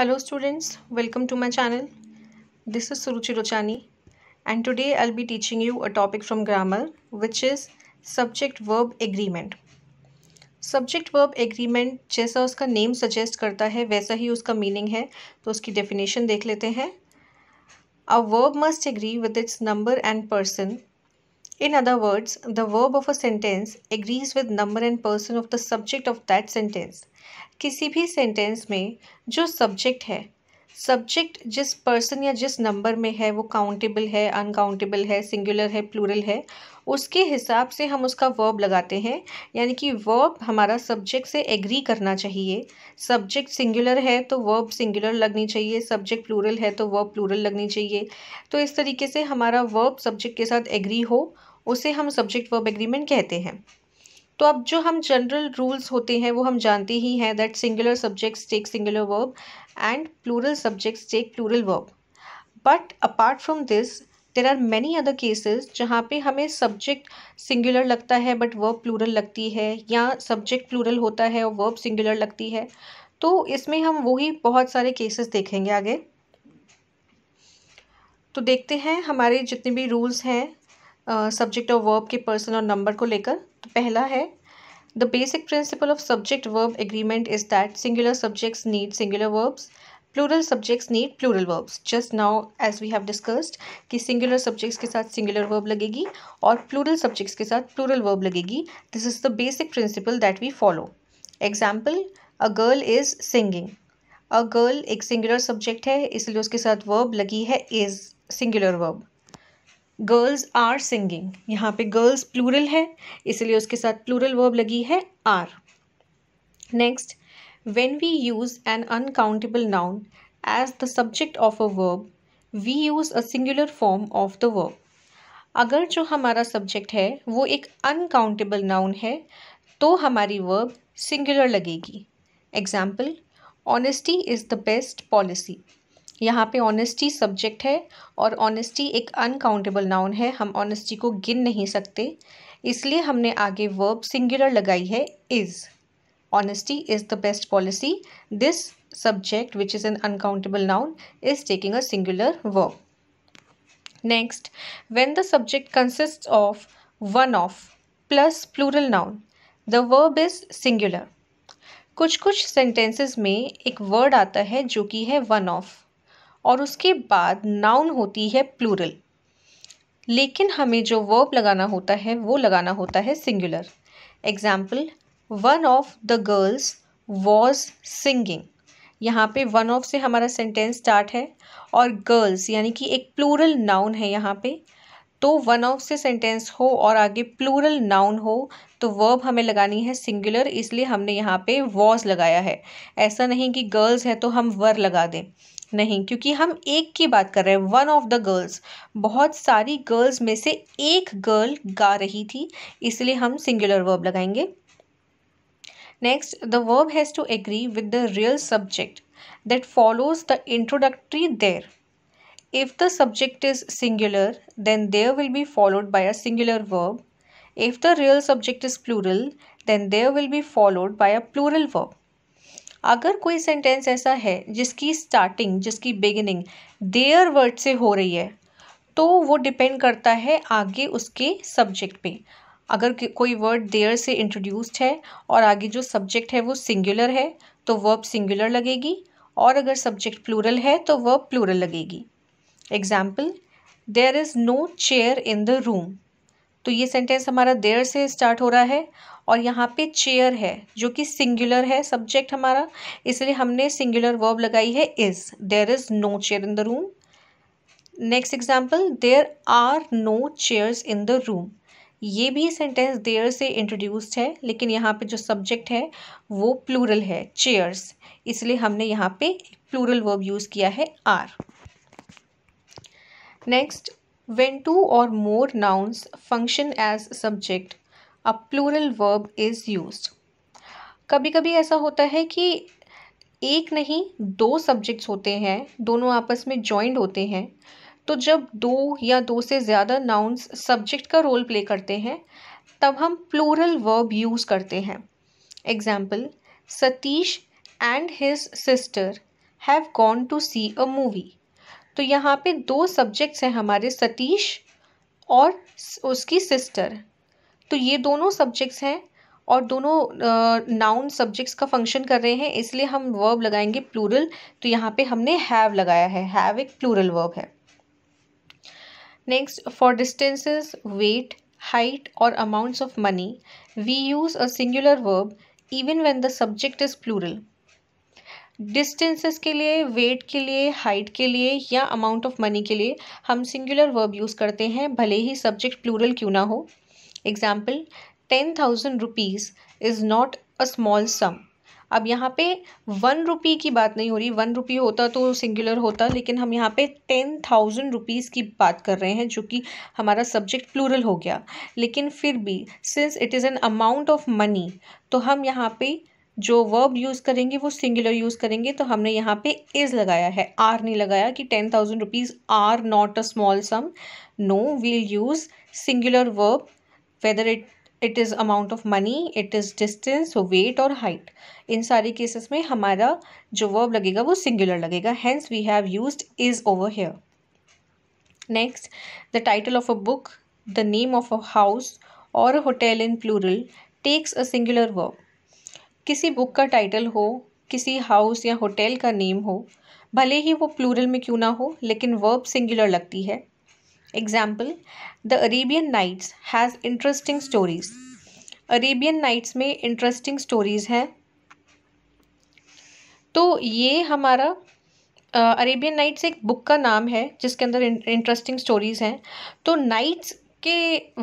Hello students welcome to my channel this is Suruchi Rochani and today I'll be teaching you a topic from grammar which is subject verb agreement subject verb agreement जैसा उसका name suggest करता है वैसा ही उसका meaning है तो उसकी definition देख लेते हैं a verb must agree with its number and person In other words, the verb of a sentence agrees with number and person of the subject of that sentence. किसी भी सेंटेंस में जो सब्जेक्ट है subject जिस person या जिस number में है वो काउंटेबल है अनकाउंटेबल है सिंगुलर है प्लूरल है उसके हिसाब से हम उसका वर्ब लगाते हैं यानी कि वर्ब हमारा सब्जेक्ट से एग्री करना चाहिए सब्जेक्ट सिंगुलर है तो वर्ब सिंगुलर लगनी चाहिए सब्जेक्ट प्लूरल है तो वर्ब प्लूरल लगनी चाहिए तो इस तरीके से हमारा वर्ब सब्जेक्ट के साथ एग्री हो उसे हम सब्जेक्ट वर्ब एग्रीमेंट कहते हैं तो अब जो हम जनरल रूल्स होते हैं वो हम जानते ही हैं that singular subjects take singular verb and plural subjects take plural verb but apart from this there are many other cases जहाँ पे हमें सब्जेक्ट सिंगुलर लगता है बट वर्ब प्लूरल लगती है या सब्जेक्ट प्लूरल होता है और वर्ब सिंगुलर लगती है तो इसमें हम वही बहुत सारे केसेस देखेंगे आगे तो देखते हैं हमारे जितने भी रूल्स हैं सब्जेक्ट और वर्ब के पर्सन और नंबर को लेकर तो पहला है the basic principle of subject verb agreement is that singular subjects need singular verbs plural subjects need plural verbs just now as we have discussed कि सिंगुलर सब्जेक्ट्स के साथ सिंगुलर वर्ब लगेगी और प्लूरल सब्जेक्ट्स के साथ plural verb लगेगी this is the basic principle that we follow example a girl is singing a girl एक singular subject है इसलिए उसके साथ वर्ब लगी है is singular verb girls are singing यहाँ पे गर्ल्स प्लूरल है इसलिए उसके साथ प्लूरल वर्ब लगी है are next when we use an uncountable noun as the subject of a verb we use a singular form of the verb अगर जो हमारा सब्जेक्ट है वो एक अनकाउंटेबल नाउन है तो हमारी वर्ब सिंगुलर लगेगी example honesty is the best policy यहाँ पे ऑनेस्टी सब्जेक्ट है और ऑनेस्टी एक अनकाउंटेबल नाउन है हम ऑनेस्टी को गिन नहीं सकते इसलिए हमने आगे वर्ब सिंगुलर लगाई है is honesty is the best policy this subject which is an uncountable noun is taking a singular verb next when the subject consist of one of plus plural noun the verb is singular कुछ कुछ sentences में एक word आता है जो कि है one of और उसके बाद नाउन होती है प्लूरल लेकिन हमें जो वर्ब लगाना होता है वो लगाना होता है singular example one of the girls was singing यहाँ पे वन ऑफ से हमारा सेंटेंस स्टार्ट है और गर्ल्स यानी कि एक प्लूरल नाउन है यहाँ पे तो वन ऑफ से सेंटेंस हो और आगे प्लूरल नाउन हो तो वर्ब हमें लगानी है सिंगुलर इसलिए हमने यहाँ पे वॉज लगाया है ऐसा नहीं कि गर्ल्स है तो हम वर लगा दें नहीं क्योंकि हम एक की बात कर रहे हैं वन ऑफ द गर्ल्स बहुत सारी गर्ल्स में से एक गर्ल गा रही थी इसलिए हम सिंगुलर वर्ब लगाएंगे next the verb has to agree with the real subject that follows the introductory there if the subject is singular then there will be followed by a singular verb if the real subject is plural then there will be followed by a plural verb अगर कोई sentence ऐसा है जिसकी starting जिसकी beginning there word से हो रही है तो वो डिपेंड करता है आगे उसके सब्जेक्ट पे अगर कोई वर्ड देयर से इंट्रोड्यूस्ड है और आगे जो सब्जेक्ट है वो सिंगुलर है तो वर्ब सिंगुलर लगेगी और अगर सब्जेक्ट प्लूरल है तो वर्ब प्लूरल लगेगी example there is no chair in the room तो ये सेंटेंस हमारा देर से स्टार्ट हो रहा है और यहाँ पे चेयर है जो कि सिंगुलर है सब्जेक्ट हमारा इसलिए हमने सिंगुलर वर्ब लगाई है is there is no chair in the room next example there are no chairs in the room ये भी सेंटेंस देर से इंट्रोड्यूस्ड है लेकिन यहाँ पे जो सब्जेक्ट है वो प्लूरल है चेयर्स इसलिए हमने यहाँ पे प्लूरल वर्ब यूज़ किया है are next When two or more nouns function as subject, a plural verb is used. कभी कभी ऐसा होता है कि एक नहीं दो सब्जेक्ट्स होते हैं दोनों आपस में जॉइंड होते हैं तो जब दो या दो से ज़्यादा नाउन्स सब्जेक्ट का रोल प्ले करते हैं तब हम प्लूरल वर्ब यूज़ करते हैं example Satish and his sister have gone to see a movie तो यहाँ पे दो सब्जेक्ट्स हैं हमारे सतीश और उसकी सिस्टर तो ये दोनों सब्जेक्ट्स हैं और दोनों नाउन सब्जेक्ट्स का फंक्शन कर रहे हैं इसलिए हम वर्ब लगाएंगे प्लूरल तो यहाँ पे हमने हैव लगाया है हैव एक प्लूरल वर्ब है next for distances weight height और amounts of money we use a singular verb even when the subject is plural distances के लिए वेट के लिए हाइट के लिए या अमाउंट ऑफ मनी के लिए हम सिंगुलर वर्ब यूज़ करते हैं भले ही सब्जेक्ट प्लूरल क्यों ना हो example ten thousand rupees is not a small sum अब यहाँ पे वन रुपी की बात नहीं हो रही वन रुपी होता तो सिंगुलर होता लेकिन हम यहाँ पे टेन थाउजेंड रुपीज़ की बात कर रहे हैं जो कि हमारा सब्जेक्ट प्लूरल हो गया लेकिन फिर भी since it is an amount of money तो हम यहाँ पे जो वर्ब यूज़ करेंगे वो सिंगुलर यूज़ करेंगे तो हमने यहाँ पे इज़ लगाया है आर नहीं लगाया कि ten thousand rupees are not a small sum no we'll use singular verb whether it it is amount of money it is distance weight और हाइट इन सारी केसेस में हमारा जो वर्ब लगेगा वो सिंगुलर लगेगा hence we have use is over here next the title of a book the name of a house or a hotel in plural takes a singular verb किसी book का title हो किसी house या hotel का name हो भले ही वो plural में क्यों ना हो लेकिन वर्ब सिंगुलर लगती है example the Arabian Nights has interesting stories Arabian Nights में इंटरेस्टिंग स्टोरीज़ हैं तो ये हमारा अरेबियन नाइट्स एक बुक का नाम है जिसके अंदर इंटरेस्टिंग स्टोरीज़ हैं तो नाइट्स के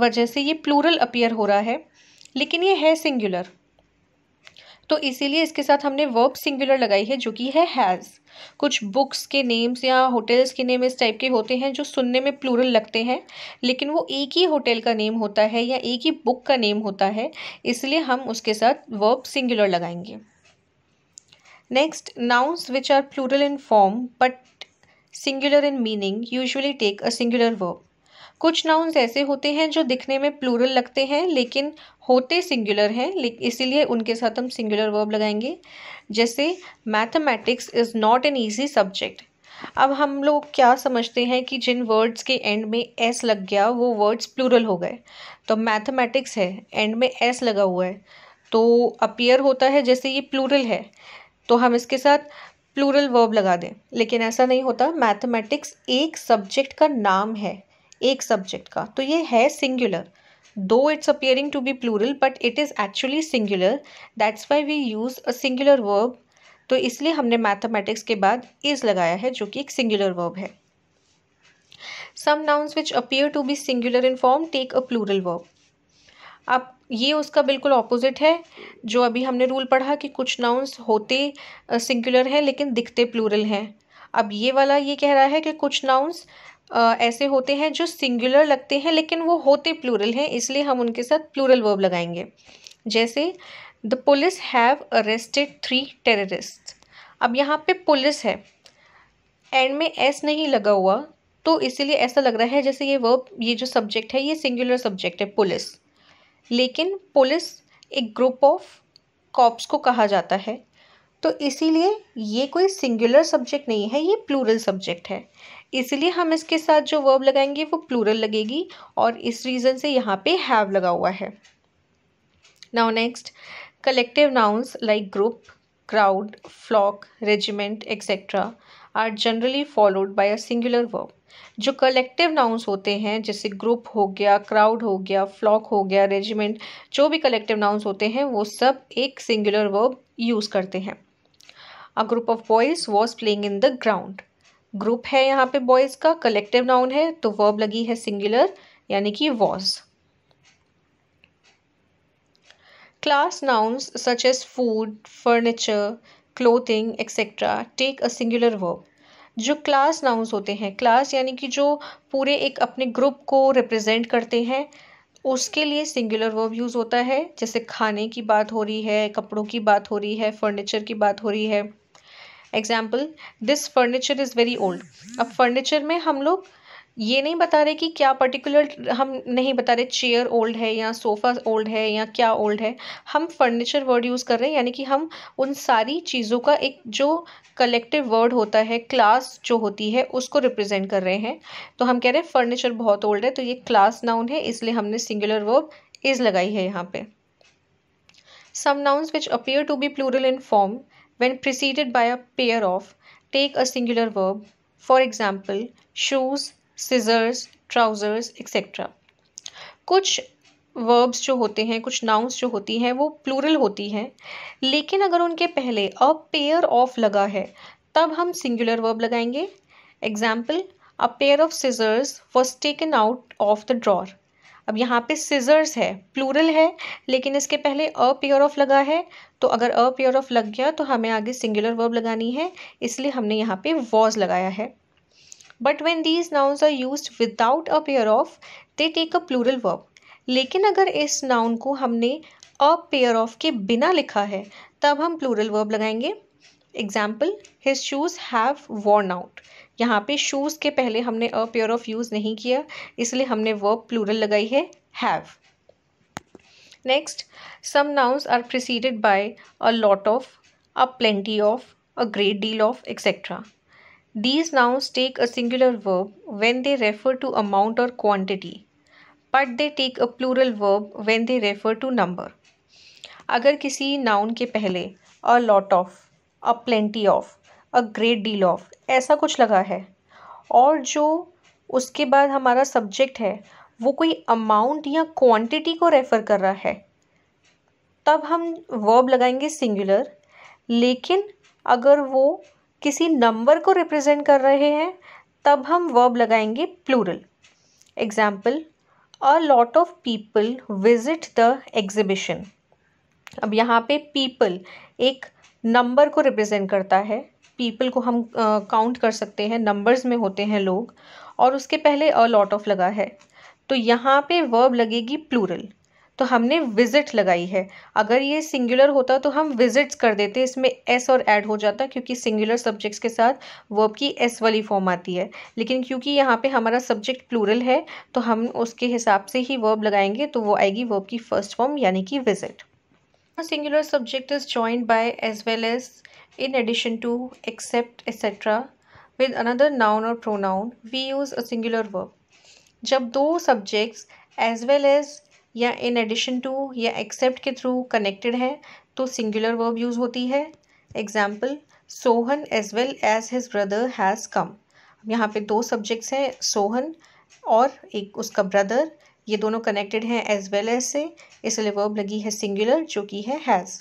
वजह से ये प्लूरल अपीयर हो रहा है लेकिन ये है सिंगुलर तो इसीलिए इसके साथ हमने वर्ब सिंगुलर लगाई है जो कि है हैज़ कुछ बुक्स के नेम्स या होटल्स के नेम इस टाइप के होते हैं जो सुनने में प्लूरल लगते हैं लेकिन वो एक ही होटल का नेम होता है या एक ही बुक का नेम होता है इसलिए हम उसके साथ वर्ब सिंगुलर लगाएंगे next nouns which are plural in form but singular in meaning usually take a singular verb कुछ नाउन्स ऐसे होते हैं जो दिखने में प्लूरल लगते हैं लेकिन होते सिंगुलर हैं लेकिन इसीलिए उनके साथ हम सिंगुलर वर्ब लगाएंगे जैसे mathematics is not an easy subject अब हम लोग क्या समझते हैं कि जिन वर्ड्स के एंड में एस लग गया वो वर्ड्स प्लूरल हो गए तो मैथमेटिक्स है एंड में एस लगा हुआ है तो अपियर होता है जैसे ये प्लूरल है तो हम इसके साथ प्लूरल वर्ब लगा दें लेकिन ऐसा नहीं होता मैथमेटिक्स एक सब्जेक्ट का नाम है एक सब्जेक्ट का तो ये है singular though it's appearing to be plural but it is actually singular that's why we use a singular verb तो इसलिए हमने मैथमेटिक्स के बाद इज़ लगाया है जो कि एक सिंगुलर वर्ब है some nouns which appear to be singular in form take a plural verb अब ये उसका बिल्कुल ऑपोजिट है जो अभी हमने रूल पढ़ा कि कुछ नाउन्स होते सिंगुलर हैं लेकिन दिखते प्लूरल हैं अब ये वाला ये कह रहा है कि कुछ नाउन्स ऐसे होते हैं जो सिंगुलर लगते हैं लेकिन वो होते प्लूरल हैं इसलिए हम उनके साथ प्लूरल वर्ब लगाएंगे जैसे the police have arrested three terrorist अब यहाँ पे पुलिस है एंड में एस नहीं लगा हुआ तो इसीलिए ऐसा लग रहा है जैसे ये वर्ब ये जो सब्जेक्ट है ये सिंगुलर सब्जेक्ट है पुलिस लेकिन पुलिस एक ग्रुप ऑफ कॉप्स को कहा जाता है तो इसीलिए ये कोई सिंगुलर सब्जेक्ट नहीं है ये प्लूरल सब्जेक्ट है इसलिए हम इसके साथ जो वर्ब लगाएंगे वो प्लूरल लगेगी और इस रीज़न से यहाँ पे हैव लगा हुआ है now next collective nouns like group crowd flock regiment etcetera are generally followed by a singular verb जो कलेक्टिव नाउंस होते हैं जैसे ग्रुप हो गया क्राउड हो गया फ्लॉक हो गया रेजिमेंट जो भी कलेक्टिव नाउंस होते हैं वो सब एक सिंगुलर वर्ब यूज़ करते हैं a group of boys was playing in the ground group है यहाँ पे बॉयज का कलेक्टिव नाउन है तो वर्ब लगी है सिंगुलर यानी कि was class nouns such as food furniture clothing etcetera take a singular verb जो क्लास नाउन्स होते हैं क्लास यानी कि जो पूरे एक अपने ग्रुप को रिप्रेजेंट करते हैं उसके लिए सिंगुलर वर्ब यूज़ होता है जैसे खाने की बात हो रही है कपड़ों की बात हो रही है फर्नीचर की बात हो रही है example this furniture is very old अब फर्नीचर में हम लोग ये नहीं बता रहे कि क्या पर्टिकुलर हम नहीं बता रहे चेयर ओल्ड है या सोफ़ा ओल्ड है या क्या ओल्ड है हम फर्नीचर वर्ड यूज़ कर रहे हैं यानी कि हम उन सारी चीज़ों का एक जो कलेक्टिव वर्ड होता है क्लास जो होती है उसको रिप्रेजेंट कर रहे हैं तो हम कह रहे हैं फर्नीचर बहुत ओल्ड है तो ये क्लास नाउन है इसलिए हमने सिंगुलर वर्ब इज़ लगाई है यहाँ पर some nouns which appear to be plural in form when preceded by a pair of, take a singular verb, for example, shoes, scissors, trousers, etc. कुछ वर्ब्स जो होते हैं कुछ नाउन्स जो होती हैं वो प्लूरल होती हैं लेकिन अगर उनके पहले अ पेयर ऑफ लगा है तब हम सिंगुलर वर्ब लगाएंगे example a pair of scissors was taken out of the drawer अब यहाँ पे सीजर्स है प्लूरल है लेकिन इसके पहले अ पेयर ऑफ लगा है तो अगर अ पेयर ऑफ लग गया तो हमें आगे सिंगुलर वर्ब लगानी है इसलिए हमने यहाँ पे वॉज लगाया है but when these nouns are use without a pair of they take a plural verb लेकिन अगर इस नाउन को हमने अ पेयर ऑफ के बिना लिखा है तब हम प्लूरल वर्ब लगाएंगे example his shoes have worn out यहाँ पे शूज़ के पहले हमने अ पेयर ऑफ यूज़ नहीं किया इसलिए हमने वर्ब प्लूरल लगाई है have next some nouns are preceded by a lot of a plenty of a great deal of etcetera these nouns take a singular verb when they refer to amount और quantity but they take a plural verb when they refer to number अगर किसी noun के पहले a lot of a plenty of a great deal of ऐसा कुछ लगा है और जो उसके बाद हमारा सब्जेक्ट है वो कोई अमाउंट या क्वांटिटी को रेफ़र कर रहा है तब हम वर्ब लगाएंगे सिंगुलर लेकिन अगर वो किसी नंबर को रिप्रेजेंट कर रहे हैं तब हम वर्ब लगाएंगे plural example a lot of people visit the exhibition अब यहाँ पे पीपल एक नंबर को रिप्रेजेंट करता है पीपल को हम काउंट uh, कर सकते हैं नंबर्स में होते हैं लोग और उसके पहले अ लॉट ऑफ लगा है तो यहाँ पे वर्ब लगेगी प्लूरल तो हमने विजिट लगाई है अगर ये सिंगुलर होता तो हम विजिट्स कर देते इसमें एस और ऐड हो जाता क्योंकि सिंगुलर सब्जेक्ट्स के साथ वर्ब की एस वाली फॉर्म आती है लेकिन क्योंकि यहाँ पे हमारा सब्जेक्ट प्लूरल है तो हम उसके हिसाब से ही वर्ब लगाएंगे तो वो आएगी वर्ब की फर्स्ट फॉर्म यानी कि visit singular subject is join by as well as in addition to except etcetera with another noun और pronoun we use a singular verb जब दो सब्जेक्ट्स एज वेल एज या इन एडिशन टू या except के through connected हैं तो singular verb use होती है example Sohan as well as his brother has come यहाँ पे दो सब्जेक्ट्स हैं सोहन और एक उसका ब्रदर ये दोनों कनेक्टेड हैं एज वेल एज से इसलिए वर्ब लगी है सिंगुलर जो कि है has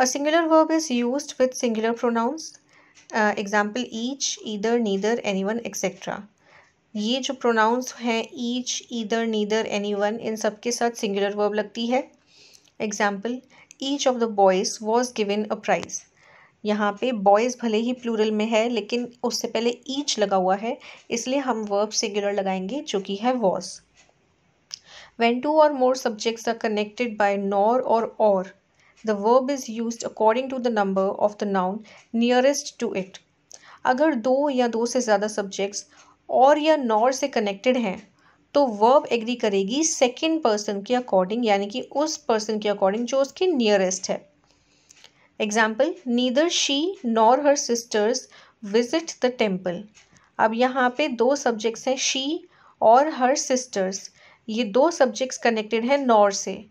a singular verb is use with singular pronouns example each either neither any one etcetera ये जो प्रोनाउंस हैं each either neither any one इन सब के साथ सिंगुलर वर्ब लगती है example each of the boys was given a prize यहाँ पे बॉयज़ भले ही प्लूरल में है लेकिन उससे पहले ईच लगा हुआ है इसलिए हम वर्ब सिंगुलर लगाएंगे जो कि है was when two or more subjects are connected by nor or or the verb is use according to the number of the noun nearest to it अगर दो या दो से ज़्यादा सब्जेक्ट्स और या नॉर से कनेक्टेड हैं तो वर्ब एग्री करेगी सेकेंड पर्सन के अकॉर्डिंग यानी कि उस पर्सन के अकॉर्डिंग जो उसके नियरेस्ट है example neither she nor her sisters visit the temple अब यहाँ पे दो सब्जेक्ट्स हैं शी और हर सिस्टर्स ये दो सब्जेक्ट्स कनेक्टेड हैं नॉर से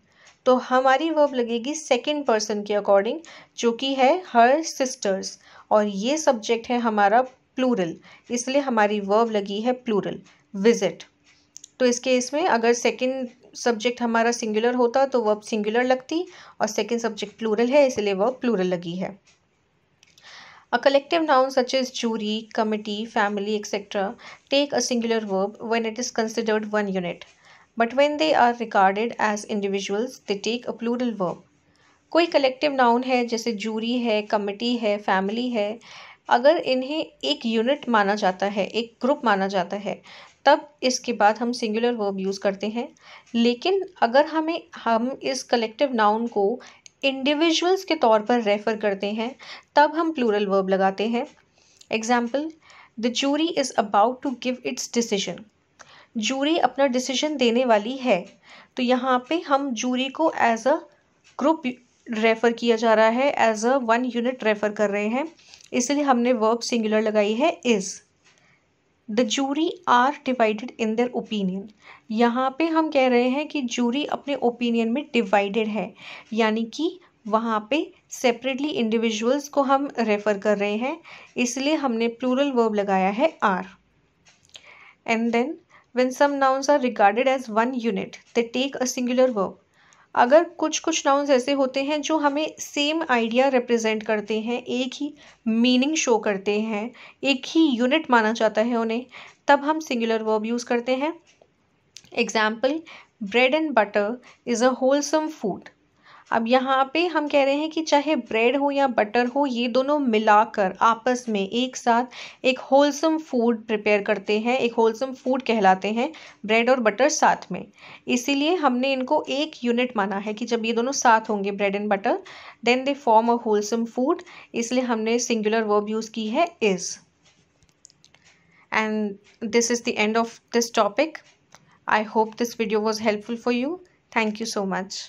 तो हमारी वर्ब लगेगी सेकेंड पर्सन के अकॉर्डिंग जो कि है हर सिस्टर्स और ये सब्जेक्ट है हमारा प्लूरल इसलिए हमारी वर्व लगी है प्लूरल विजिट तो इस केस में अगर सेकेंड सब्जेक्ट हमारा सिंगुलर होता तो वर्ब सिंगुलर लगती और सेकेंड सब्जेक्ट प्लूरल है इसलिए वर्ब प्लूरल लगी है a collective noun such is jury committee family etcetera take a singular verb when it is considered one unit but when they are recorded as individuals they take a plural verb कोई collective noun है जैसे jury है committee है family है अगर इन्हें एक unit माना जाता है एक ग्रुप माना जाता है तब इसके बाद हम सिंगुलर वर्ब यूज़ करते हैं लेकिन अगर हमें हम इस कलेक्टिव नाउन को इंडिविजुअल्स के तौर पर रेफ़र करते हैं तब हम प्लूरल वर्ब लगाते हैं example the jury is about to give its decision jury अपना डिसीजन देने वाली है तो यहाँ पे हम जूरी को एज अ ग्रुप रेफ़र किया जा रहा है as a one unit refer कर रहे हैं इसलिए हमने वर्ब सिंगुलर लगाई है is the jury are divided in their opinion यहाँ पे हम कह रहे हैं कि जूरी अपने ओपिनियन में डिवाइडेड है यानी कि वहाँ पे सेपरेटली इंडिविजुअल्स को हम रेफ़र कर रहे हैं इसलिए हमने प्लूरल वर्ब लगाया है are and then when some nouns are regarded as one unit they take a singular verb अगर कुछ कुछ नाउन्स ऐसे होते हैं जो हमें सेम आइडिया रिप्रेजेंट करते हैं एक ही मीनिंग शो करते हैं एक ही यूनिट माना जाता है उन्हें तब हम सिंगुलर वर्ब यूज़ करते हैं example bread and butter is a wholesome food अब यहाँ पे हम कह रहे हैं कि चाहे ब्रेड हो या बटर हो ये दोनों मिलाकर आपस में एक साथ एक होलसम फूड प्रिपेयर करते हैं एक होलसम फूड कहलाते हैं ब्रेड और बटर साथ में इसीलिए हमने इनको एक यूनिट माना है कि जब ये दोनों साथ होंगे bread and butter then they form a wholesome food इसलिए हमने सिंगुलर वर्ब यूज़ की है is and this is the end of this topic I hope this video was helpful for you thank you so much